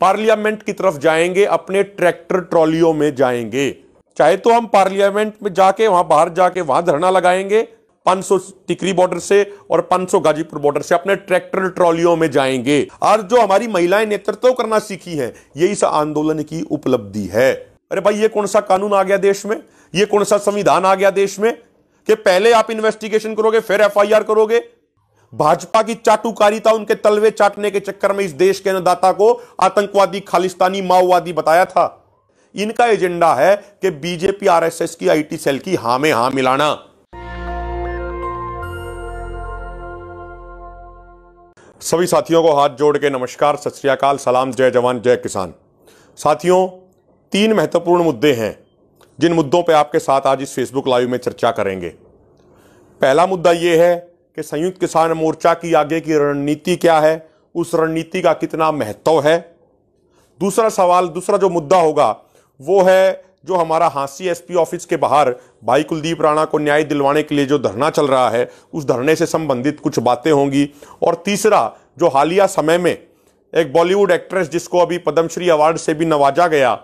parliament की तरफ जाएंगे अपने ट्रैक्टर ट्रॉलियों में जाएंगे चाहे तो हम पार्लियामेंट में जाके वहां बाहर जाके वहां धरना लगाएंगे 500 टिकरी बॉर्डर से और 500 गाजीपुर बॉर्डर से अपने ट्रैक्टर ट्रॉलियों में जाएंगे और जो हमारी महिलाएं नेतृत्व करना सीखी है ये इस आंदोलन की उपलब्धि है अरे भाई ये कौन सा कानून आ गया देश में ये कौन सा संविधान आ गया देश में कि पहले आप इन्वेस्टिगेशन करोगे फिर एफ करोगे भाजपा की चाटुकारिता उनके तलवे चाटने के चक्कर में इस देश के अन्नदाता को आतंकवादी खालिस्तानी माओवादी बताया था इनका एजेंडा है कि बीजेपी आरएसएस की आईटी सेल की हा में हा मिलाना सभी साथियों को हाथ जोड़ के नमस्कार सत श्रीकाल सलाम जय जवान जय किसान साथियों तीन महत्वपूर्ण मुद्दे हैं जिन मुद्दों पर आपके साथ आज इस फेसबुक लाइव में चर्चा करेंगे पहला मुद्दा यह है कि संयुक्त किसान मोर्चा की आगे की रणनीति क्या है उस रणनीति का कितना महत्व है दूसरा सवाल दूसरा जो मुद्दा होगा वो है जो हमारा हाँसी एसपी ऑफिस के बाहर भाई कुलदीप राणा को न्याय दिलवाने के लिए जो धरना चल रहा है उस धरने से संबंधित कुछ बातें होंगी और तीसरा जो हालिया समय में एक बॉलीवुड एक्ट्रेस जिसको अभी पद्मश्री अवार्ड से भी नवाजा गया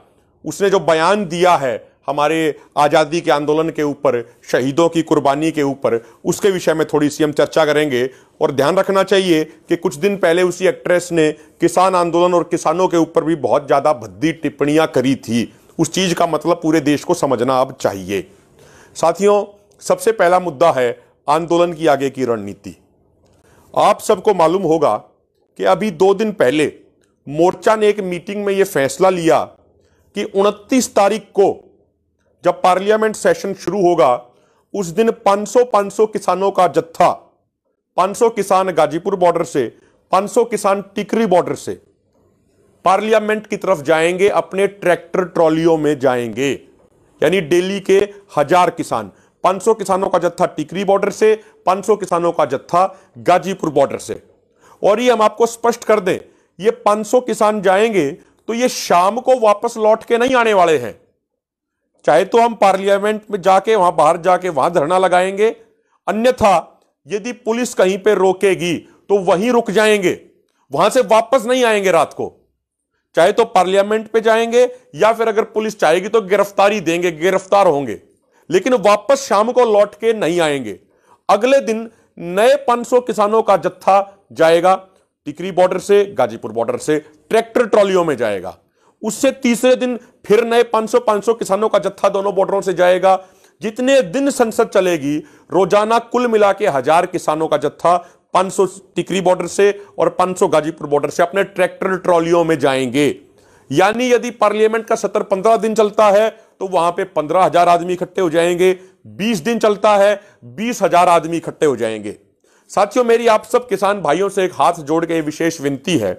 उसने जो बयान दिया है हमारे आज़ादी के आंदोलन के ऊपर शहीदों की कुर्बानी के ऊपर उसके विषय में थोड़ी सी हम चर्चा करेंगे और ध्यान रखना चाहिए कि कुछ दिन पहले उसी एक्ट्रेस ने किसान आंदोलन और किसानों के ऊपर भी बहुत ज़्यादा भद्दी टिप्पणियाँ करी थी उस चीज़ का मतलब पूरे देश को समझना अब चाहिए साथियों सबसे पहला मुद्दा है आंदोलन की आगे की रणनीति आप सबको मालूम होगा कि अभी दो दिन पहले मोर्चा ने एक मीटिंग में यह फैसला लिया कि 29 तारीख को जब पार्लियामेंट सेशन शुरू होगा उस दिन 500 500 किसानों का जत्था 500 किसान गाजीपुर बॉर्डर से 500 किसान टिकरी बॉर्डर से पार्लियामेंट की तरफ जाएंगे अपने ट्रैक्टर ट्रॉलियों में जाएंगे यानी डेली के हजार किसान 500 किसानों का जत्था टिकरी बॉर्डर से 500 किसानों का जत्था गाजीपुर बॉर्डर से और ये हम आपको स्पष्ट कर दें ये 500 किसान जाएंगे तो ये शाम को वापस लौट के नहीं आने वाले हैं चाहे तो हम पार्लियामेंट में जाके वहां बाहर जाके वहां धरना लगाएंगे अन्यथा यदि पुलिस कहीं पे रोकेगी तो वहीं रुक जाएंगे वहां से वापस नहीं आएंगे रात को चाहे तो पार्लियामेंट पे जाएंगे या फिर अगर पुलिस चाहेगी तो गिरफ्तारी देंगे गिरफ्तार होंगे लेकिन वापस शाम को लौट के नहीं आएंगे अगले दिन नए 500 किसानों का जत्था जाएगा टिकरी बॉर्डर से गाजीपुर बॉर्डर से ट्रैक्टर ट्रॉलियों में जाएगा उससे तीसरे दिन फिर नए 500 500 किसानों का जत्था दोनों बॉर्डरों से जाएगा जितने दिन संसद चलेगी रोजाना कुल मिला के हजार किसानों का जत्था 500 टिकरी बॉर्डर से और 500 गाजीपुर बॉर्डर से अपने ट्रैक्टर ट्रॉलियों में जाएंगे यानी यदि पार्लियामेंट का सत्र पंद्रह दिन चलता है तो वहां पे पंद्रह हजार आदमी इकट्ठे हो जाएंगे बीस दिन चलता है बीस हजार आदमी इकट्ठे हो जाएंगे साथियों मेरी आप सब किसान भाइयों से एक हाथ जोड़ के विशेष विनती है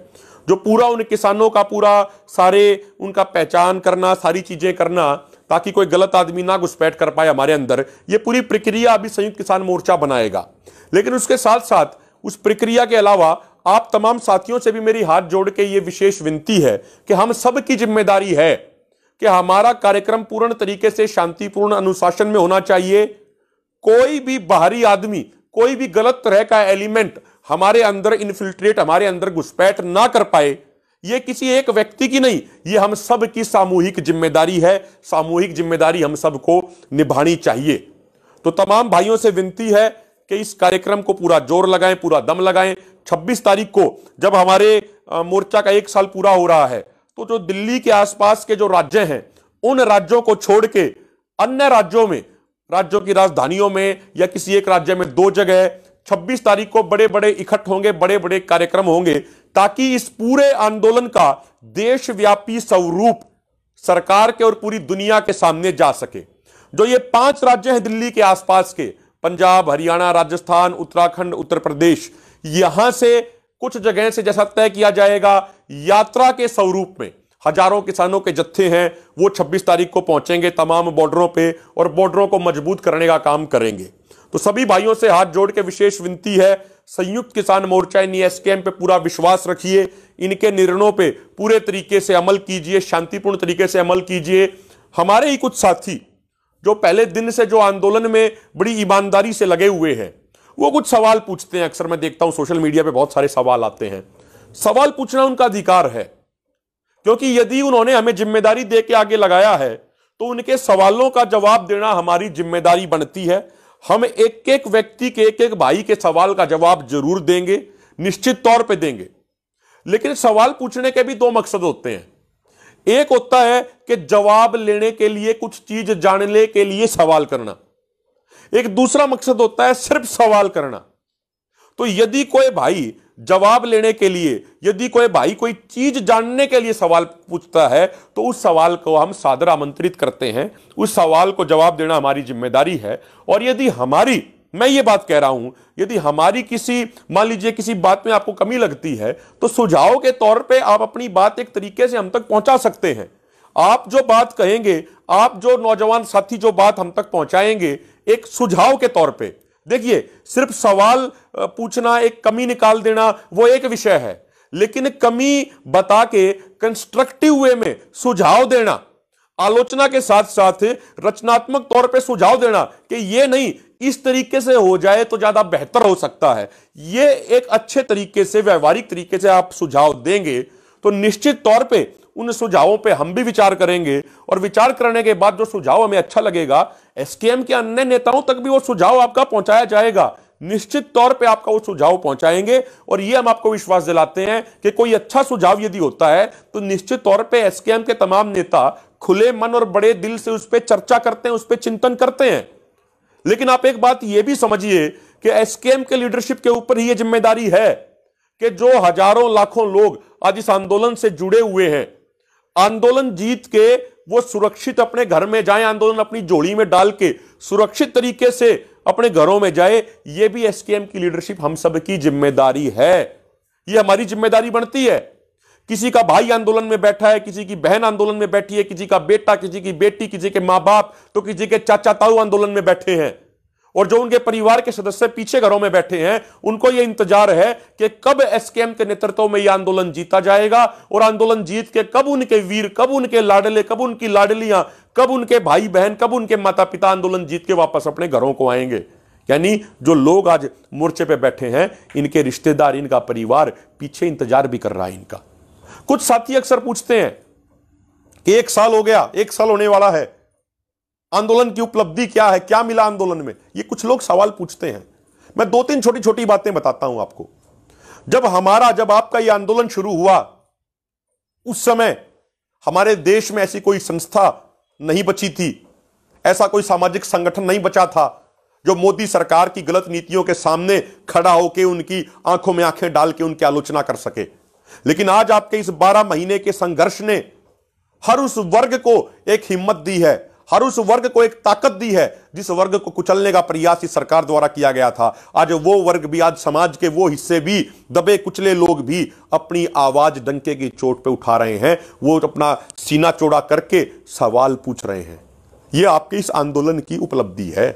जो पूरा उन किसानों का पूरा सारे उनका पहचान करना सारी चीजें करना ताकि कोई गलत आदमी ना घुसपैठ कर पाए हमारे अंदर ये पूरी प्रक्रिया अभी संयुक्त किसान मोर्चा बनाएगा लेकिन उसके साथ साथ उस प्रक्रिया के अलावा आप तमाम साथियों से भी मेरी हाथ जोड़ के ये विशेष विनती है कि हम सब की जिम्मेदारी है कि हमारा कार्यक्रम पूर्ण तरीके से शांतिपूर्ण अनुशासन में होना चाहिए कोई भी बाहरी आदमी कोई भी गलत तरह का एलिमेंट हमारे अंदर इन्फिल्ट्रेट हमारे अंदर घुसपैठ ना कर पाए ये किसी एक व्यक्ति की नहीं ये हम सब की सामूहिक जिम्मेदारी है सामूहिक जिम्मेदारी हम सबको निभानी चाहिए तो तमाम भाइयों से विनती है कि इस कार्यक्रम को पूरा जोर लगाएं पूरा दम लगाएं 26 तारीख को जब हमारे मोर्चा का एक साल पूरा हो रहा है तो जो दिल्ली के आसपास के जो राज्य हैं उन राज्यों को छोड़ के अन्य राज्यों में राज्यों की राजधानियों में या किसी एक राज्य में दो जगह 26 तारीख को बड़े बड़े इकट्ठ होंगे बड़े बड़े कार्यक्रम होंगे ताकि इस पूरे आंदोलन का देशव्यापी स्वरूप सरकार के और पूरी दुनिया के सामने जा सके जो ये पांच राज्य हैं दिल्ली के आसपास के पंजाब हरियाणा राजस्थान उत्तराखंड उत्तर प्रदेश यहां से कुछ जगह से जैसा तय किया जाएगा यात्रा के स्वरूप में हजारों किसानों के जत्थे हैं वो 26 तारीख को पहुंचेंगे तमाम बॉर्डरों पे और बॉर्डरों को मजबूत करने का काम करेंगे तो सभी भाइयों से हाथ जोड़ के विशेष विनती है संयुक्त किसान मोर्चा इन एस पे पूरा विश्वास रखिए इनके निर्णयों पे पूरे तरीके से अमल कीजिए शांतिपूर्ण तरीके से अमल कीजिए हमारे ही कुछ साथी जो पहले दिन से जो आंदोलन में बड़ी ईमानदारी से लगे हुए हैं वो कुछ सवाल पूछते हैं अक्सर मैं देखता हूँ सोशल मीडिया पर बहुत सारे सवाल आते हैं सवाल पूछना उनका अधिकार है क्योंकि यदि उन्होंने हमें जिम्मेदारी दे के आगे लगाया है तो उनके सवालों का जवाब देना हमारी जिम्मेदारी बनती है हम एक एक व्यक्ति के एक एक भाई के सवाल का जवाब जरूर देंगे निश्चित तौर पे देंगे लेकिन सवाल पूछने के भी दो मकसद होते हैं एक होता है कि जवाब लेने के लिए कुछ चीज जानने के लिए सवाल करना एक दूसरा मकसद होता है सिर्फ सवाल करना तो यदि कोई भाई जवाब लेने के लिए यदि कोई भाई कोई चीज जानने के लिए सवाल पूछता है तो उस सवाल को हम सादर आमंत्रित करते हैं उस सवाल को जवाब देना हमारी जिम्मेदारी है और यदि हमारी मैं ये बात कह रहा हूं यदि हमारी किसी मान लीजिए किसी बात में आपको कमी लगती है तो सुझाव के तौर पे आप अपनी बात एक तरीके से हम तक पहुंचा सकते हैं आप जो बात कहेंगे आप जो नौजवान साथी जो बात हम तक पहुंचाएंगे एक सुझाव के तौर पर देखिए सिर्फ सवाल पूछना एक कमी निकाल देना वो एक विषय है लेकिन कमी बता के कंस्ट्रक्टिव वे में सुझाव देना आलोचना के साथ साथ रचनात्मक तौर पे सुझाव देना कि ये नहीं इस तरीके से हो जाए तो ज्यादा बेहतर हो सकता है ये एक अच्छे तरीके से व्यवहारिक तरीके से आप सुझाव देंगे तो निश्चित तौर पर उन सुझावों पे हम भी विचार करेंगे और विचार करने के बाद जो सुझाव हमें अच्छा लगेगा एसकेएम के अन्य नेताओं तक भी वो सुझाव आपका पहुंचाया जाएगा निश्चित तौर पे आपका वो सुझाव पहुंचाएंगे और ये हम आपको विश्वास दिलाते हैं कि कोई अच्छा सुझाव यदि होता है तो निश्चित तौर पर एसकेएम के तमाम नेता खुले मन और बड़े दिल से उस पर चर्चा करते हैं उस पर चिंतन करते हैं लेकिन आप एक बात यह भी समझिए कि एसकेएम के लीडरशिप के ऊपर ही यह जिम्मेदारी है कि जो हजारों लाखों लोग आज इस आंदोलन से जुड़े हुए हैं आंदोलन जीत के वो सुरक्षित अपने घर में जाए आंदोलन अपनी जोड़ी में डाल के सुरक्षित तरीके से अपने घरों में जाए ये भी एसकेएम की लीडरशिप हम सब की जिम्मेदारी है ये हमारी जिम्मेदारी बनती है किसी का भाई आंदोलन में बैठा है किसी की बहन आंदोलन में बैठी है किसी का बेटा किसी की बेटी किसी के माँ बाप तो किसी के चाचा ताऊ आंदोलन में बैठे हैं और जो उनके परिवार के सदस्य पीछे घरों में बैठे हैं उनको यह इंतजार है कि कब एसकेएम के नेतृत्व में यह आंदोलन जीता जाएगा और आंदोलन जीत के कब उनके वीर कब उनके लाडले कब उनकी लाडलियां कब उनके भाई बहन कब उनके माता पिता आंदोलन जीत के वापस अपने घरों को आएंगे यानी जो लोग आज मोर्चे पे बैठे हैं इनके रिश्तेदार इनका परिवार पीछे इंतजार भी कर रहा है इनका कुछ साथी अक्सर पूछते हैं कि एक साल हो गया एक साल होने वाला है आंदोलन की उपलब्धि क्या है क्या मिला आंदोलन में ये कुछ लोग सवाल पूछते हैं मैं दो तीन छोटी छोटी बातें बताता हूं आपको जब हमारा जब आपका यह आंदोलन शुरू हुआ उस समय हमारे देश में ऐसी कोई संस्था नहीं बची थी ऐसा कोई सामाजिक संगठन नहीं बचा था जो मोदी सरकार की गलत नीतियों के सामने खड़ा होकर उनकी आंखों में आंखें डाल के उनकी आलोचना कर सके लेकिन आज आपके इस बारह महीने के संघर्ष ने हर उस वर्ग को एक हिम्मत दी है हर उस वर्ग को एक ताकत दी है जिस वर्ग को कुचलने का प्रयास इस सरकार द्वारा किया गया था आज वो वर्ग भी आज समाज के वो हिस्से भी दबे कुचले लोग भी अपनी आवाज डंके की चोट पे उठा रहे हैं वो अपना सीना चौड़ा करके सवाल पूछ रहे हैं ये आपके इस आंदोलन की उपलब्धि है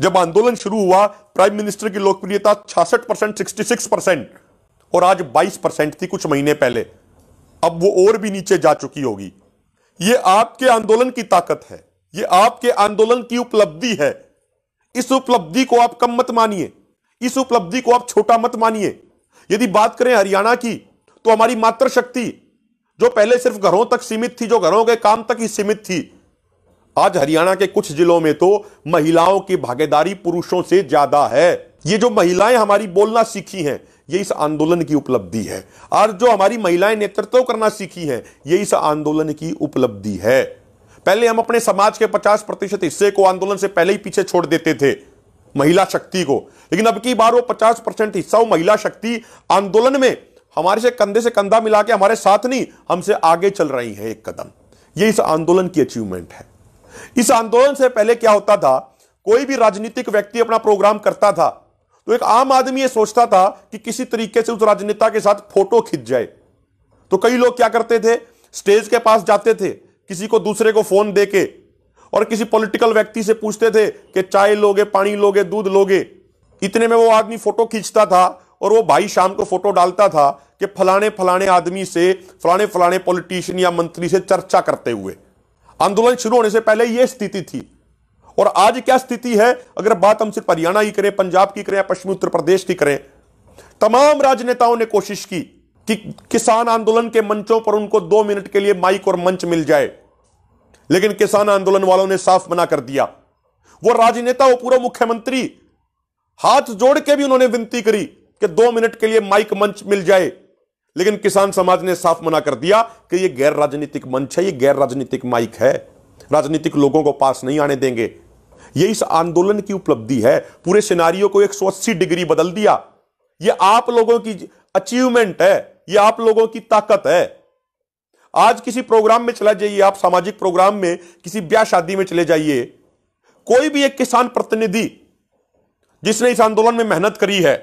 जब आंदोलन शुरू हुआ प्राइम मिनिस्टर की लोकप्रियता छियासठ परसेंट सिक्सटी सिक्स परसेंट और आज बाईस परसेंट थी कुछ महीने पहले अब वो और भी नीचे जा चुकी होगी ये आपके आंदोलन की ताकत है ये आपके आंदोलन की उपलब्धि है इस उपलब्धि को आप कम मत मानिए इस उपलब्धि को आप छोटा मत मानिए यदि बात करें हरियाणा की तो हमारी मातृशक्ति जो पहले सिर्फ घरों तक सीमित थी जो घरों के काम तक ही सीमित थी आज हरियाणा के कुछ जिलों में तो महिलाओं की भागीदारी पुरुषों से ज्यादा है ये जो महिलाएं हमारी बोलना सीखी हैं ये इस आंदोलन की उपलब्धि है और जो हमारी महिलाएं नेतृत्व करना सीखी हैं ये इस आंदोलन की उपलब्धि है पहले हम अपने समाज के 50 प्रतिशत हिस्से को आंदोलन से पहले ही पीछे छोड़ देते थे महिला शक्ति को लेकिन अब की बार वो 50 परसेंट हिस्सा वो महिला शक्ति आंदोलन में हमारे से कंधे से कंधा मिला के हमारे साथ नहीं हमसे आगे चल रही है एक कदम ये इस आंदोलन की अचीवमेंट है इस आंदोलन से पहले क्या होता था कोई भी राजनीतिक व्यक्ति अपना प्रोग्राम करता था तो एक आम आदमी ये सोचता था कि किसी तरीके से उस राजनेता के साथ फोटो खिंच जाए तो कई लोग क्या करते थे स्टेज के पास जाते थे किसी को दूसरे को फोन दे के और किसी पॉलिटिकल व्यक्ति से पूछते थे कि चाय लोगे पानी लोगे दूध लोगे इतने में वो आदमी फोटो खींचता था और वो भाई शाम को फोटो डालता था कि फलाने फलाने आदमी से फलाने फलाने पॉलिटिशियन या मंत्री से चर्चा करते हुए आंदोलन शुरू होने से पहले ये स्थिति थी और आज क्या स्थिति है अगर बात हम सिर्फ हरियाणा की करें पंजाब की करें या पश्चिमी उत्तर प्रदेश की करें तमाम राजनेताओं ने कोशिश की कि किसान आंदोलन के मंचों पर उनको दो मिनट के लिए माइक और मंच मिल जाए लेकिन किसान आंदोलन वालों ने साफ मना कर दिया वो राजनेता वो पूर्व मुख्यमंत्री हाथ जोड़ के भी उन्होंने विनती करी कि दो मिनट के लिए माइक मंच मिल जाए लेकिन किसान समाज ने साफ मना कर दिया कि यह गैर राजनीतिक मंच है यह गैर राजनीतिक माइक है राजनीतिक लोगों को पास नहीं आने देंगे यह इस आंदोलन की उपलब्धि है पूरे सिनारियों को 180 डिग्री बदल दिया यह आप लोगों की अचीवमेंट है ये आप लोगों की ताकत है आज किसी प्रोग्राम में चला जाइए आप सामाजिक प्रोग्राम में किसी ब्याह शादी में चले जाइए कोई भी एक किसान प्रतिनिधि जिसने इस आंदोलन में मेहनत करी है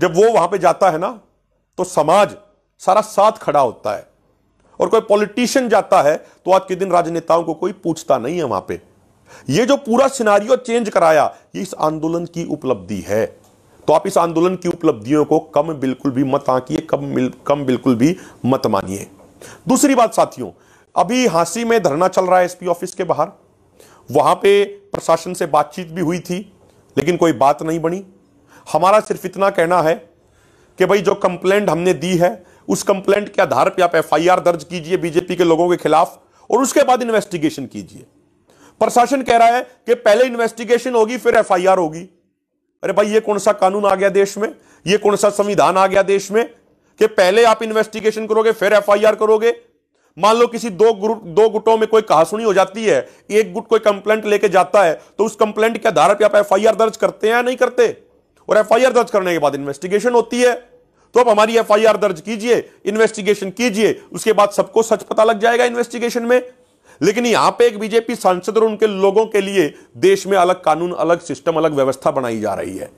जब वो वहां पे जाता है ना तो समाज सारा साथ खड़ा होता है और कोई पॉलिटिशियन जाता है तो आज के दिन राजनेताओं को कोई पूछता नहीं है वहां पे ये जो पूरा सिनारियो चेंज कराया ये इस आंदोलन की उपलब्धि है तो आप इस आंदोलन की उपलब्धियों को कम बिल्कुल भी मत आंकिए कम कम बिल्कुल भी मत मानिए दूसरी बात साथियों अभी हांसी में धरना चल रहा है एसपी ऑफिस के बाहर वहां पे प्रशासन से बातचीत भी हुई थी लेकिन कोई बात नहीं बनी हमारा सिर्फ इतना कहना है कि भाई जो कंप्लेंट हमने दी है उस कंप्लेंट के आधार पर आप एफ दर्ज कीजिए बीजेपी के लोगों के खिलाफ और उसके बाद इन्वेस्टिगेशन कीजिए प्रशासन कह रहा है कि पहले इन्वेस्टिगेशन होगी फिर एफ होगी अरे भाई ये कौन सा कानून आ गया देश में ये कौन सा संविधान आ गया देश में कि पहले आप इन्वेस्टिगेशन करोगे फिर एफआईआर करोगे मान लो किसी दो ग्रुप दो गुटों में कोई कहासुनी हो जाती है एक गुट कोई कंप्लेंट लेके जाता है तो उस कंप्लेंट के आधार पर आप एफ दर्ज करते हैं या नहीं करते और एफ दर्ज करने के बाद इन्वेस्टिगेशन होती है तो आप हमारी एफ दर्ज कीजिए इन्वेस्टिगेशन कीजिए उसके बाद सबको सच पता लग जाएगा इन्वेस्टिगेशन में लेकिन यहां पे एक बीजेपी सांसद और उनके लोगों के लिए देश में अलग कानून अलग सिस्टम अलग व्यवस्था बनाई जा रही है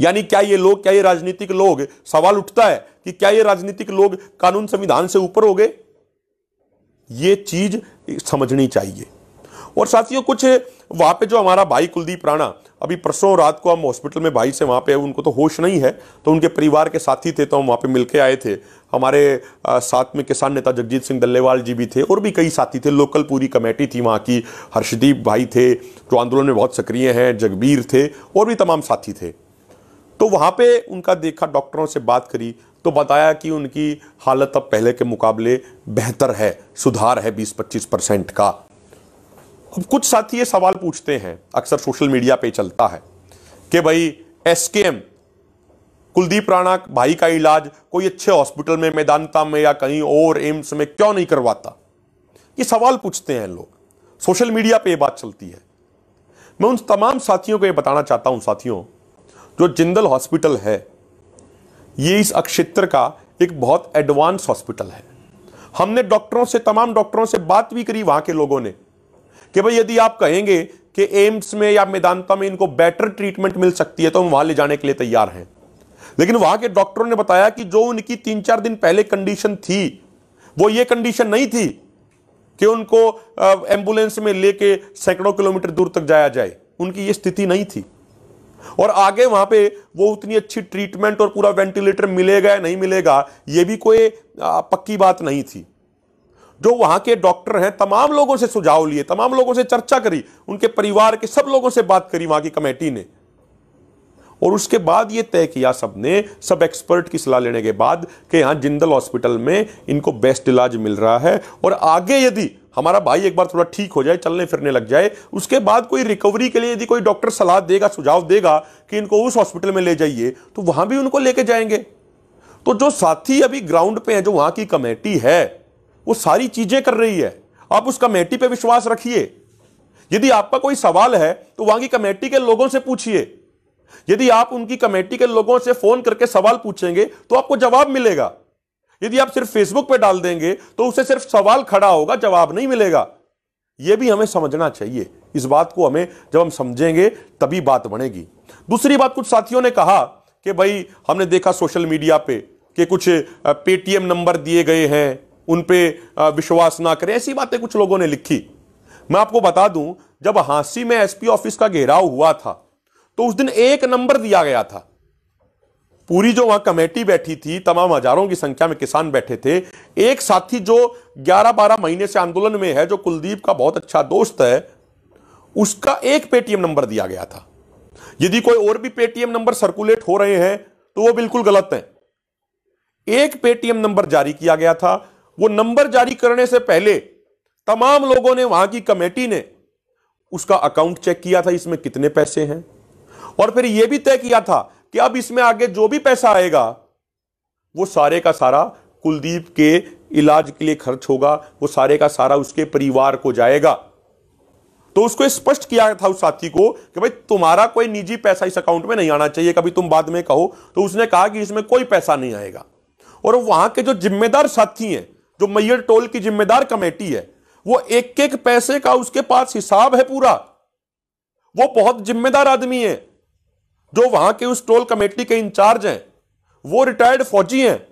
यानी क्या ये लोग क्या ये राजनीतिक लोग सवाल उठता है कि क्या ये राजनीतिक लोग कानून संविधान से ऊपर हो गए ये चीज समझनी चाहिए और साथियों कुछ वहाँ पे जो हमारा भाई कुलदीप राणा अभी परसों रात को हम हॉस्पिटल में भाई से वहाँ पे उनको तो होश नहीं है तो उनके परिवार के साथी थे तो हम वहाँ पे मिलके आए थे हमारे साथ में किसान नेता जगजीत सिंह दल्लेवाल जी भी थे और भी कई साथी थे लोकल पूरी कमेटी थी वहाँ की हर्षदीप भाई थे जो आंदोलन में बहुत सक्रिय हैं जगबीर थे और भी तमाम साथी थे तो वहाँ पर उनका देखा डॉक्टरों से बात करी तो बताया कि उनकी हालत अब पहले के मुकाबले बेहतर है सुधार है 20-25 परसेंट का कुछ साथी ये सवाल पूछते हैं अक्सर सोशल मीडिया पे चलता है कि भाई एस के एम कुलदीप राणा भाई का इलाज कोई अच्छे हॉस्पिटल में मैदानता में या कहीं और एम्स में क्यों नहीं करवाता ये सवाल पूछते हैं लोग सोशल मीडिया पे ये बात चलती है मैं उन तमाम साथियों को ये बताना चाहता हूँ साथियों जो जिंदल हॉस्पिटल है ये इस अक्षेत्र का एक बहुत एडवांस हॉस्पिटल है हमने डॉक्टरों से तमाम डॉक्टरों से बात भी करी वहाँ के लोगों ने कि भाई यदि आप कहेंगे कि एम्स में या मेदांता में इनको बेटर ट्रीटमेंट मिल सकती है तो हम वहां ले जाने के लिए तैयार हैं लेकिन वहां के डॉक्टरों ने बताया कि जो उनकी तीन चार दिन पहले कंडीशन थी वो ये कंडीशन नहीं थी कि उनको एम्बुलेंस में लेके सैकड़ों किलोमीटर दूर तक जाया जाए उनकी ये स्थिति नहीं थी और आगे वहां पे वो उतनी अच्छी ट्रीटमेंट और पूरा वेंटिलेटर मिलेगा या नहीं मिलेगा ये भी कोई पक्की बात नहीं थी जो वहां के डॉक्टर हैं तमाम लोगों से सुझाव लिए तमाम लोगों से चर्चा करी उनके परिवार के सब लोगों से बात करी वहां की कमेटी ने और उसके बाद ये तय किया सबने सब एक्सपर्ट की सलाह लेने के बाद कि यहां जिंदल हॉस्पिटल में इनको बेस्ट इलाज मिल रहा है और आगे यदि हमारा भाई एक बार थोड़ा ठीक हो जाए चलने फिरने लग जाए उसके बाद कोई रिकवरी के लिए यदि कोई डॉक्टर सलाह देगा सुझाव देगा कि इनको उस हॉस्पिटल में ले जाइए तो वहां भी उनको लेके जाएंगे तो जो साथी अभी ग्राउंड पे हैं जो वहां की कमेटी है वो सारी चीजें कर रही है आप उस कमेटी पे विश्वास रखिए यदि आपका कोई सवाल है तो वहां की कमेटी के लोगों से पूछिए यदि आप उनकी कमेटी के लोगों से फोन करके सवाल पूछेंगे तो आपको जवाब मिलेगा यदि आप सिर्फ फेसबुक पर डाल देंगे तो उसे सिर्फ सवाल खड़ा होगा जवाब नहीं मिलेगा यह भी हमें समझना चाहिए इस बात को हमें जब हम समझेंगे तभी बात बनेगी दूसरी बात कुछ साथियों ने कहा कि भाई हमने देखा सोशल मीडिया पे कि कुछ पेटीएम नंबर दिए गए हैं उन पर विश्वास ना करें ऐसी बातें कुछ लोगों ने लिखी मैं आपको बता दूं जब हांसी में एसपी ऑफिस का घेराव हुआ था तो उस दिन एक नंबर दिया गया था पूरी जो वहां कमेटी बैठी थी तमाम हजारों की संख्या में किसान बैठे थे एक साथी जो 11-12 महीने से आंदोलन में है जो कुलदीप का बहुत अच्छा दोस्त है उसका एक पेटीएम नंबर दिया गया था यदि कोई और भी पेटीएम नंबर सर्कुलेट हो रहे हैं तो वो बिल्कुल गलत है एक पेटीएम नंबर जारी किया गया था वो नंबर जारी करने से पहले तमाम लोगों ने वहां की कमेटी ने उसका अकाउंट चेक किया था इसमें कितने पैसे हैं और फिर यह भी तय किया था कि अब इसमें आगे जो भी पैसा आएगा वो सारे का सारा कुलदीप के इलाज के लिए खर्च होगा वो सारे का सारा उसके परिवार को जाएगा तो उसको स्पष्ट किया था उस साथी को कि भाई तुम्हारा कोई निजी पैसा इस अकाउंट में नहीं आना चाहिए कभी तुम बाद में कहो तो उसने कहा कि इसमें कोई पैसा नहीं आएगा और वहां के जो जिम्मेदार साथी हैं जो मैयर टोल की जिम्मेदार कमेटी है वो एक एक पैसे का उसके पास हिसाब है पूरा वो बहुत जिम्मेदार आदमी है जो वहां के उस टोल कमेटी के इंचार्ज हैं वो रिटायर्ड फौजी हैं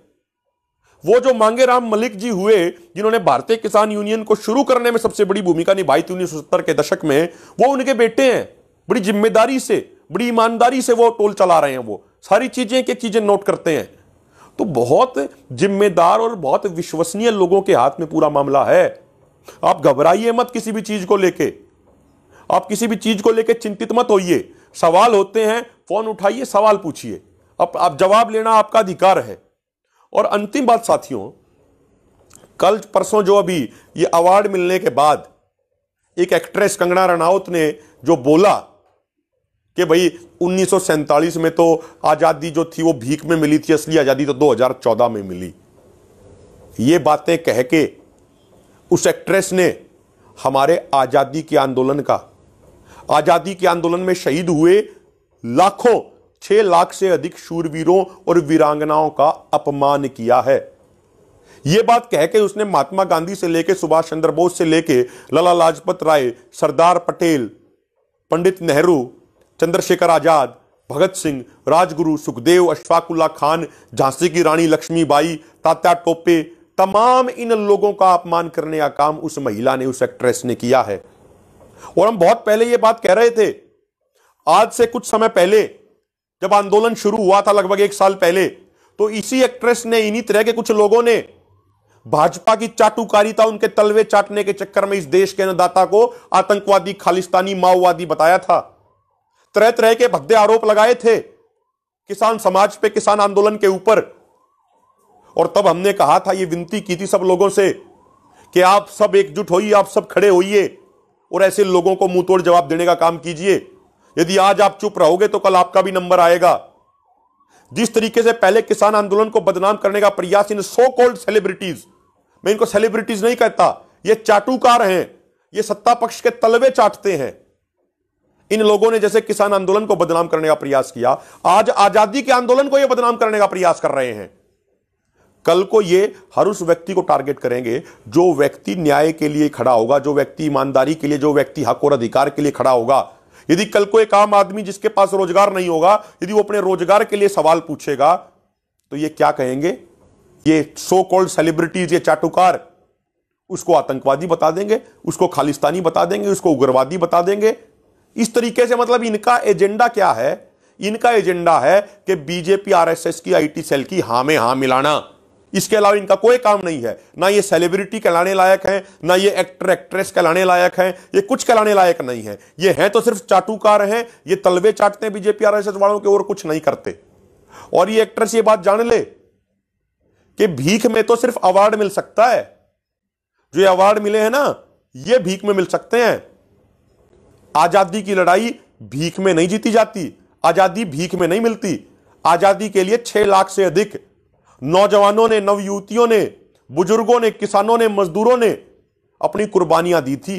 वो जो मांगे राम मलिक जी हुए जिन्होंने भारतीय किसान यूनियन को शुरू करने में सबसे बड़ी भूमिका निभाई थी उन्नीस के दशक में वो उनके बेटे हैं बड़ी जिम्मेदारी से बड़ी ईमानदारी से वो टोल चला रहे हैं वो सारी चीजें एक चीजें नोट करते हैं तो बहुत जिम्मेदार और बहुत विश्वसनीय लोगों के हाथ में पूरा मामला है आप घबराइए मत किसी भी चीज को लेके आप किसी भी चीज को लेके चिंतित मत होइए सवाल होते हैं फोन उठाइए सवाल पूछिए अब आप जवाब लेना आपका अधिकार है और अंतिम बात साथियों कल परसों जो अभी ये अवार्ड मिलने के बाद एक एक्ट्रेस कंगना रनावत ने जो बोला कि भाई उन्नीस में तो आज़ादी जो थी वो भीख में मिली थी असली आज़ादी तो 2014 में मिली ये बातें कह के उस एक्ट्रेस ने हमारे आज़ादी के आंदोलन का आज़ादी के आंदोलन में शहीद हुए लाखों छः लाख से अधिक शूरवीरों और वीरांगनाओं का अपमान किया है ये बात कह के उसने महात्मा गांधी से लेके सुभाष चंद्र बोस से लेके लाला लाजपत राय सरदार पटेल पंडित नेहरू चंद्रशेखर आजाद भगत सिंह राजगुरु सुखदेव अशफाकुल्ला खान झांसी की रानी लक्ष्मीबाई तात्या टोपे तमाम इन लोगों का अपमान करने का काम उस महिला ने उस एक्ट्रेस ने किया है और हम बहुत पहले ये बात कह रहे थे आज से कुछ समय पहले जब आंदोलन शुरू हुआ था लगभग एक साल पहले तो इसी एक्ट्रेस ने इन्हीं तरह के कुछ लोगों ने भाजपा की चाटुकारिता उनके तलवे चाटने के चक्कर में इस देश के अन्नदाता को आतंकवादी खालिस्तानी माओवादी बताया था तरह तरह के भद्दे आरोप लगाए थे किसान समाज पे किसान आंदोलन के ऊपर और तब हमने कहा था ये विनती की थी सब लोगों से कि आप सब एकजुट होइए आप सब खड़े होइए और ऐसे लोगों को मुंह तोड़ जवाब देने का काम कीजिए यदि आज आप चुप रहोगे तो कल आपका भी नंबर आएगा जिस तरीके से पहले किसान आंदोलन को बदनाम करने का प्रयास इन सो कॉल्ड सेलिब्रिटीज मैं इनको सेलिब्रिटीज नहीं कहता ये चाटूकार हैं ये सत्ता पक्ष के तलवे चाटते हैं इन लोगों ने जैसे किसान आंदोलन को बदनाम करने का प्रयास किया आज आजादी के आंदोलन को यह बदनाम करने का प्रयास कर रहे हैं कल को ये हर उस व्यक्ति को टारगेट करेंगे जो व्यक्ति न्याय के लिए खड़ा होगा जो व्यक्ति ईमानदारी के लिए जो व्यक्ति हक और अधिकार के लिए खड़ा होगा यदि कल को एक आम आदमी जिसके पास रोजगार नहीं होगा यदि वो अपने रोजगार के लिए सवाल पूछेगा तो ये क्या कहेंगे ये सो कॉल्ड सेलिब्रिटीज ये चाटुकार उसको आतंकवादी बता देंगे उसको खालिस्तानी बता देंगे उसको उग्रवादी बता देंगे इस तरीके से मतलब इनका एजेंडा क्या है इनका एजेंडा है कि बीजेपी आरएसएस की आईटी सेल की हा में हा मिलाना इसके अलावा इनका कोई काम नहीं है ना ये सेलिब्रिटी कहलाने लायक है ना ये एक्टर एक्ट्रेस कहलाने लायक है ये कुछ कहलाने लायक नहीं है ये हैं तो सिर्फ चाटुकार हैं ये तलवे चाटते हैं बीजेपी आरएसएस वालों के और कुछ नहीं करते और ये एक्ट्रेस ये बात जान ले कि भीख में तो सिर्फ अवार्ड मिल सकता है जो ये अवार्ड मिले हैं ना ये भीख में मिल सकते हैं आज़ादी की लड़ाई भीख में नहीं जीती जाती आज़ादी भीख में नहीं मिलती आज़ादी के लिए छह लाख से अधिक नौजवानों ने नवयुवतियों ने बुजुर्गों ने किसानों ने मजदूरों ने अपनी कुर्बानियां दी थी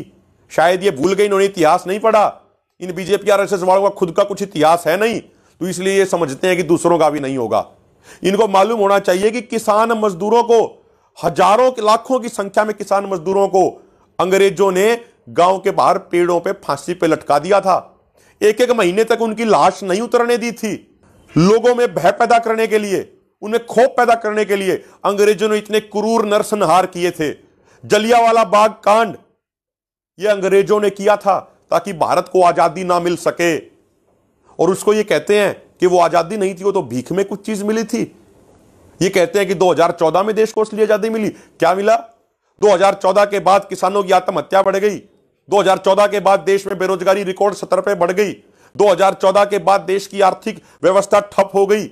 शायद ये भूल गए इन्होंने इतिहास नहीं पढ़ा इन बीजेपी आर एस एस वालों का खुद का कुछ इतिहास है नहीं तो इसलिए ये समझते हैं कि दूसरों का भी नहीं होगा इनको मालूम होना चाहिए कि किसान मजदूरों को हजारों लाखों की संख्या में किसान मजदूरों को अंग्रेजों ने गांव के बाहर पेड़ों पे फांसी पे लटका दिया था एक एक महीने तक उनकी लाश नहीं उतरने दी थी लोगों में भय पैदा करने के लिए उन्हें खोप पैदा करने के लिए अंग्रेजों ने इतने क्रूर नरसंहार किए थे जलियावाला बाग कांड यह अंग्रेजों ने किया था ताकि भारत को आजादी ना मिल सके और उसको यह कहते हैं कि वो आजादी नहीं थी वो तो भीख में कुछ चीज मिली थी ये कहते हैं कि 2014 में देश को इसलिए आजादी मिली क्या मिला 2014 के बाद किसानों की आत्महत्या बढ़ गई 2014 के बाद देश में बेरोजगारी रिकॉर्ड सतर पे बढ़ गई 2014 के बाद देश की आर्थिक व्यवस्था ठप हो गई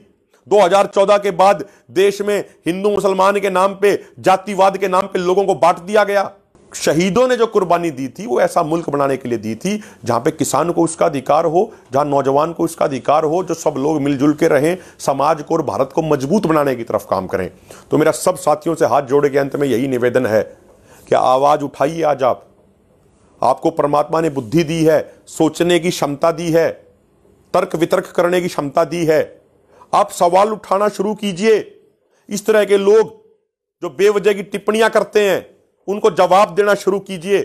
2014 के बाद देश में हिंदू मुसलमान के नाम पे जातिवाद के नाम पे लोगों को बांट दिया गया शहीदों ने जो कुर्बानी दी थी वो ऐसा मुल्क बनाने के लिए दी थी जहां पे किसान को उसका अधिकार हो जहां नौजवान को उसका अधिकार हो जो सब लोग मिलजुल के रहें समाज को और भारत को मजबूत बनाने की तरफ काम करें तो मेरा सब साथियों से हाथ जोड़े के अंत में यही निवेदन है कि आवाज़ उठाइए आज आप आपको परमात्मा ने बुद्धि दी है सोचने की क्षमता दी है तर्क वितर्क करने की क्षमता दी है आप सवाल उठाना शुरू कीजिए इस तरह के लोग जो बेवजह की टिप्पणियां करते हैं उनको जवाब देना शुरू कीजिए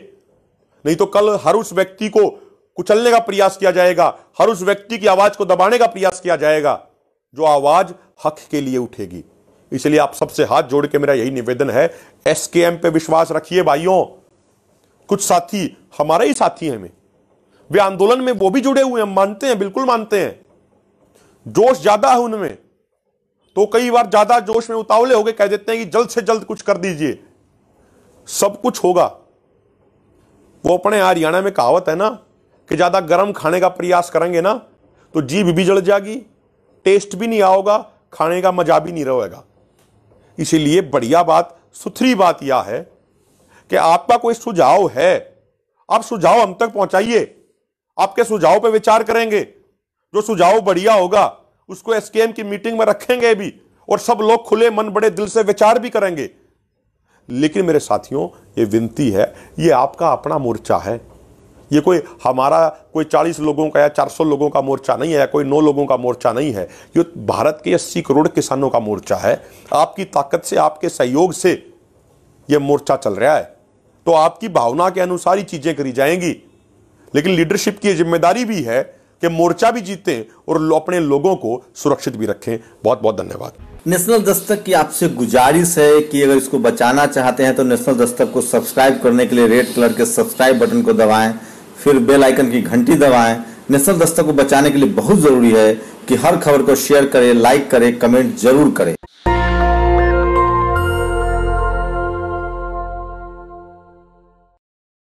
नहीं तो कल हर उस व्यक्ति को कुचलने का प्रयास किया जाएगा हर उस व्यक्ति की आवाज को दबाने का प्रयास किया जाएगा जो आवाज हक के लिए उठेगी इसलिए आप सबसे हाथ जोड़ के मेरा यही निवेदन है एसकेएम एम पे विश्वास रखिए भाइयों कुछ साथी हमारे ही साथी हैं हमें वे आंदोलन में वो भी जुड़े हुए हैं मानते हैं बिल्कुल मानते हैं जोश ज्यादा है उनमें तो कई बार ज्यादा जोश में उतावले हो गए कह देते हैं कि जल्द से जल्द कुछ कर दीजिए सब कुछ होगा वो अपने हरियाणा में कहावत है ना कि ज्यादा गर्म खाने का प्रयास करेंगे ना तो जीभ भी जल जाएगी टेस्ट भी नहीं आओगा खाने का मजा भी नहीं रहेगा इसीलिए बढ़िया बात सुथरी बात यह है कि आपका कोई सुझाव है आप सुझाव हम तक पहुंचाइए आपके सुझाव पर विचार करेंगे जो सुझाव बढ़िया होगा उसको एसकेएम की मीटिंग में रखेंगे भी और सब लोग खुले मन बड़े दिल से विचार भी करेंगे लेकिन मेरे साथियों ये विनती है ये आपका अपना मोर्चा है ये कोई हमारा कोई 40 लोगों का या 400 लोगों का मोर्चा नहीं है या कोई 9 लोगों का मोर्चा नहीं है ये भारत के 80 करोड़ किसानों का मोर्चा है आपकी ताकत से आपके सहयोग से ये मोर्चा चल रहा है तो आपकी भावना के अनुसार ही चीज़ें करी जाएंगी लेकिन लीडरशिप की जिम्मेदारी भी है कि मोर्चा भी जीते और अपने लोगों को सुरक्षित भी रखें बहुत बहुत धन्यवाद नेशनल दस्तक की आपसे गुजारिश है कि अगर इसको बचाना चाहते हैं तो नेशनल दस्तक को सब्सक्राइब करने के लिए रेड कलर के सब्सक्राइब बटन को दबाएं फिर बेल आइकन की घंटी दबाएं नेशनल दस्तक को बचाने के लिए बहुत ज़रूरी है कि हर खबर को शेयर करें लाइक करें कमेंट जरूर करें